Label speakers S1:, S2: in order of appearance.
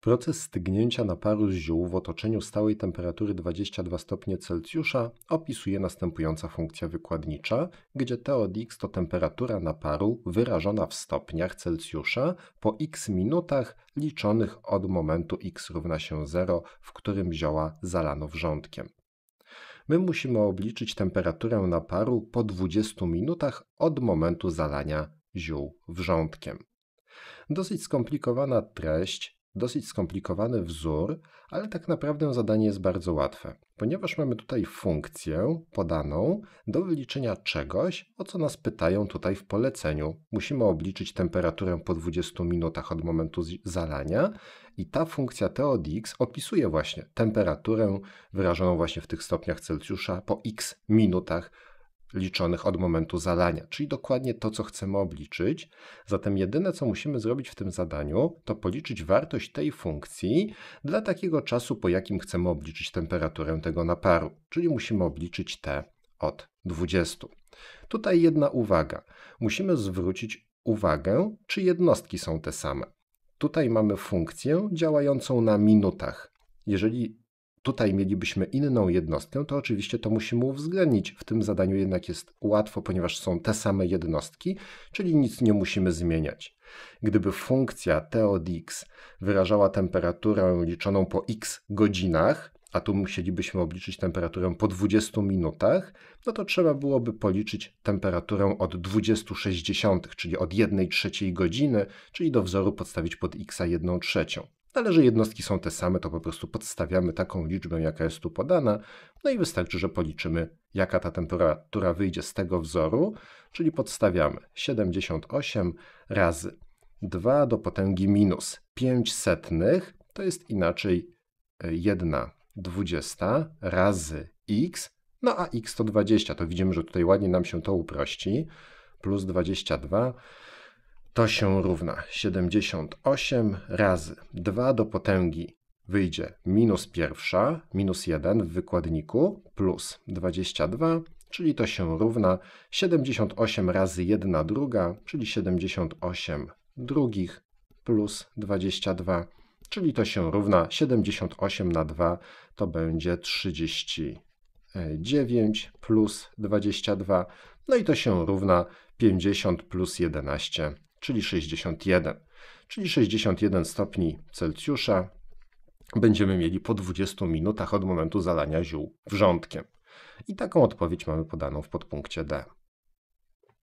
S1: Proces stygnięcia naparu z ziół w otoczeniu stałej temperatury 22 stopnie Celsjusza opisuje następująca funkcja wykładnicza, gdzie T od x to temperatura naparu wyrażona w stopniach Celsjusza po x minutach liczonych od momentu x równa się 0, w którym zioła zalano wrzątkiem. My musimy obliczyć temperaturę naparu po 20 minutach od momentu zalania ziół wrzątkiem. Dosyć skomplikowana treść, Dosyć skomplikowany wzór, ale tak naprawdę zadanie jest bardzo łatwe, ponieważ mamy tutaj funkcję podaną do wyliczenia czegoś, o co nas pytają tutaj w poleceniu. Musimy obliczyć temperaturę po 20 minutach od momentu zalania i ta funkcja T od x opisuje właśnie temperaturę wyrażoną właśnie w tych stopniach Celsjusza po x minutach liczonych od momentu zadania, czyli dokładnie to, co chcemy obliczyć. Zatem jedyne, co musimy zrobić w tym zadaniu, to policzyć wartość tej funkcji dla takiego czasu, po jakim chcemy obliczyć temperaturę tego naparu, czyli musimy obliczyć T od 20. Tutaj jedna uwaga. Musimy zwrócić uwagę, czy jednostki są te same. Tutaj mamy funkcję działającą na minutach. Jeżeli tutaj mielibyśmy inną jednostkę, to oczywiście to musimy uwzględnić. W tym zadaniu jednak jest łatwo, ponieważ są te same jednostki, czyli nic nie musimy zmieniać. Gdyby funkcja T od x wyrażała temperaturę liczoną po x godzinach, a tu musielibyśmy obliczyć temperaturę po 20 minutach, no to trzeba byłoby policzyć temperaturę od 20,60, czyli od 1 trzeciej godziny, czyli do wzoru podstawić pod x 1 trzecią ale że jednostki są te same, to po prostu podstawiamy taką liczbę, jaka jest tu podana, no i wystarczy, że policzymy, jaka ta temperatura wyjdzie z tego wzoru, czyli podstawiamy 78 razy 2 do potęgi minus 5 setnych, to jest inaczej 1 e, dwudziesta razy x, no a x to 20, to widzimy, że tutaj ładnie nam się to uprości, plus 22 to się równa 78 razy 2 do potęgi wyjdzie minus pierwsza, minus 1 w wykładniku, plus 22, czyli to się równa 78 razy 1 druga, czyli 78 drugich, plus 22, czyli to się równa 78 na 2 to będzie 39 plus 22, no i to się równa 50 plus 11 czyli 61. Czyli 61 stopni Celsjusza będziemy mieli po 20 minutach od momentu zalania ziół wrzątkiem. I taką odpowiedź mamy podaną w podpunkcie D.